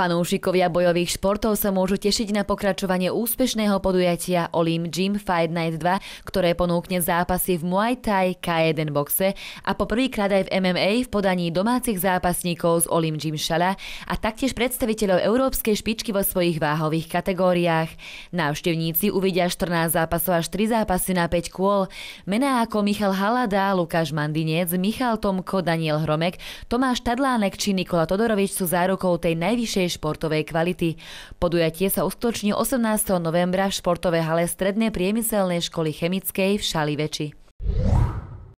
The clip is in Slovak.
Fanúšikovia bojových športov sa môžu tešiť na pokračovanie úspešného podujatia Olim Gym Fight Night 2, ktoré ponúkne zápasy v Muay Thai K1 boxe a poprvýkrát aj v MMA v podaní domácich zápasníkov z Olim Gym Šala a taktiež predstaviteľov európskej špičky vo svojich váhových kategóriách. Návštevníci uvidia 14 zápasov až 3 zápasy na 5 kôl. Mená ako Michal Halada, Lukáš Mandinec, Michal Tomko, Daniel Hromek, Tomáš Tadlánek či Nikola Todorovič sú zárukou tej najvyššej športovej kvality. Podujatie sa uskutoční 18. novembra v športovej hale Strednej priemyselnej školy chemickej v Šaliveči.